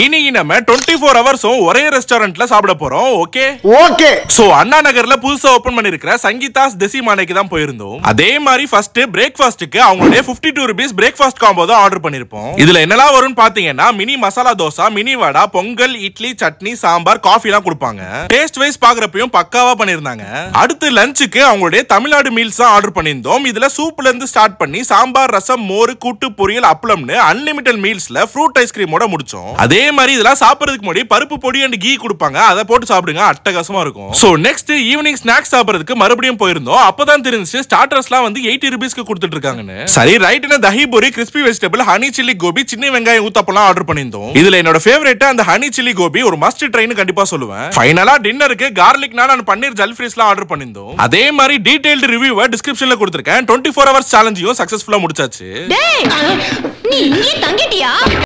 இனி நம்ம twenty four ஹவர்ஸும் ஒரே ரெஸ்டாரண்ட்ல சாப்பிட போறோம் ஓகே ஓகே சோ அண்ணா நகர்ல புதுசா ஓபன் பண்ணிருக்கிற சங்கீதாஸ் தெசி மாலைக்கு தான் போயிருந்தோம் அதே மாதிரி ஃபர்ஸ்ட் பிரேக்ஃபாஸ்ட்டுக்கு அவங்களுடைய fifty two rupees breakfast combo தான் ஆர்டர் பண்ணிருப்போம் இதுல என்னெல்லாம் வரும்னு பாத்தீங்கன்னா mini masala dosa mini vada pongal idli chutney sambar coffee எல்லாம் கொடுப்பாங்க டேஸ்ட் வைஸ் பாக்குறப்பையும் பக்காவா பண்ணிருந்தாங்க அடுத்து லஞ்சுக்கு அவங்களுடைய தமிழ்நாடு மீல்ஸ் தான் ஆர்டர் பண்ணியிருந்தோம் இதுல சூப்ல இருந்து ஸ்டார்ட் பண்ணி சாம்பார் ரசம் மோர் கூட்டு பொரியல் அப்பளம்னு அன்லிமிட்டட் மீல்ஸ்ல ஃப்ரூட் ஐஸ்கிரீமோட முடிச்சோம் அதே அதே மாதிரி இதெல்லாம் சாப்பிட்றதுக்கு முன்னாடி பருப்பு பொடி அண்ட் கீ கொடுப்பாங்க அதை போட்டு சாப்பிடுங்க அட்டகாசமாக இருக்கும் ஸோ நெக்ஸ்ட் ஈவினிங் ஸ்நாக்ஸ் சாப்பிட்றதுக்கு மறுபடியும் போயிருந்தோம் தான் தெரிஞ்சு ஸ்டார்டர்ஸ்லாம் வந்து எயிட்டி ருபீஸ்க்கு கொடுத்துட்டு இருக்காங்கன்னு சரி ரைட்டுன்னு dahi puri crispy vegetable honey chilli gobi சின்ன வெங்காயம் ஊத்தப்பெல்லாம் ஆர்டர் பண்ணியிருந்தோம் இதுல என்னோட ஃபேவரட் அந்த ஹனி சில்லி கோபி ஒரு மஸ்ட் ட்ரைன்னு கண்டிப்பா சொல்லுவேன் ஃபைனலா டின்னருக்கு கார்லிக் நான் பன்னீர் ஜல்ஃப்ரீஸ்லாம் ஆர்டர் பண்ணியிருந்தோம் அதே மாதிரி டீடைல்டு ரிவ்யூவை டிஸ்கிரிப்ஷன்ல கொடுத்துருக்கேன் டுவெண்ட்டி ஃபோர் ஹவர்ஸ் சேலஞ்சியும் சக்சஸ்ஃபுல்லா முடிச்சாச்சு நீ தங்கிட்டியா